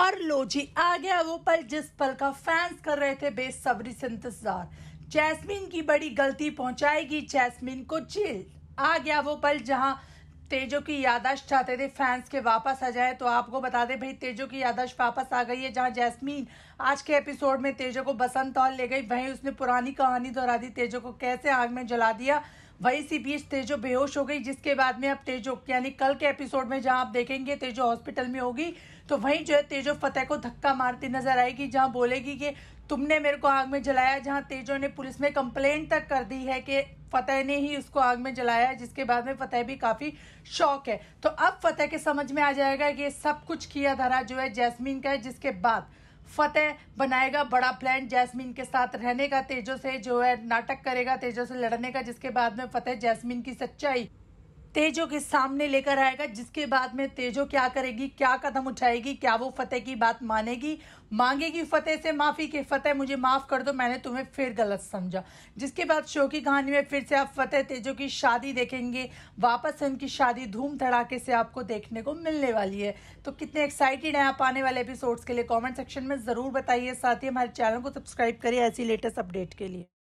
और लो जी आ गया वो पल जिस पल का फैंस कर रहे थे बेसब्री से इंतजार जैस्मिन की बड़ी गलती पहुंचाएगी जैस्मिन को जेल आ गया वो पल जहां तेजो की यादाश्त चाहते थे फैंस के वापस आ जाए तो आपको बता दें भाई तेजो की यादाश्त वापस आ गई है जहां जैस्मीन आज के एपिसोड में तेजो को बसंत और ले गई वहीं उसने पुरानी कहानी दोहरा दी तेजो को कैसे आग में जला दिया वहीं सी बीच तेजो बेहोश हो गई जिसके बाद में अब तेजो यानी कल के एपिसोड में जहां आप देखेंगे तेजो हॉस्पिटल में होगी तो वहीं जो है तेजो फतेह को धक्का मारती नजर आएगी जहां बोलेगी कि तुमने मेरे को आग में जलाया जहां तेजो ने पुलिस में कंप्लेंट तक कर दी है कि फतेह ने ही उसको आग में जलाया जिसके बाद में फतेह भी काफी शौक है तो अब फतेह के समझ में आ जाएगा कि सब कुछ किया धरा जो है जैस्मीन का है जिसके बाद फतेह बनाएगा बड़ा प्लान जैस्मिन के साथ रहने का तेजो से जो है नाटक करेगा तेजो से लड़ने का जिसके बाद में फतेह जैस्मिन की सच्चाई तेजो के सामने लेकर आएगा जिसके बाद में तेजो क्या करेगी क्या कदम उठाएगी क्या वो फतेह की बात मानेगी मांगेगी फतेह से माफ़ी के फतेह मुझे माफ़ कर दो मैंने तुम्हें फिर गलत समझा जिसके बाद शो की कहानी में फिर से आप फतेह तेजो की शादी देखेंगे वापस से उनकी शादी धूम धड़ाके से आपको देखने को मिलने वाली है तो कितने एक्साइटेड हैं आप आने वाले एपिसोड्स के लिए कॉमेंट सेक्शन में ज़रूर बताइए साथ ही हमारे चैनल को सब्सक्राइब करिए ऐसी लेटेस्ट अपडेट के लिए